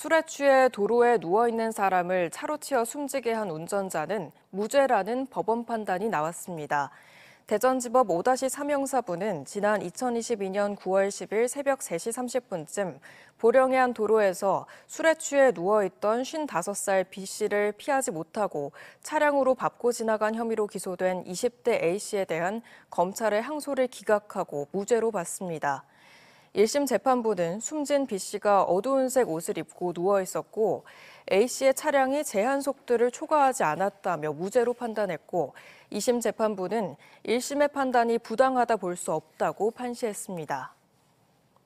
술에 취해 도로에 누워 있는 사람을 차로 치어 숨지게 한 운전자는 무죄라는 법원 판단이 나왔습니다. 대전지법 5-3 형사부는 지난 2022년 9월 10일 새벽 3시 30분쯤 보령의 한 도로에서 술에 취해 누워있던 55살 B씨를 피하지 못하고 차량으로 밟고 지나간 혐의로 기소된 20대 A씨에 대한 검찰의 항소를 기각하고 무죄로 봤습니다. 1심 재판부는 숨진 B씨가 어두운색 옷을 입고 누워 있었고 A씨의 차량이 제한 속도를 초과하지 않았다며 무죄로 판단했고 2심 재판부는 1심의 판단이 부당하다 볼 수 없다고 판시했습니다.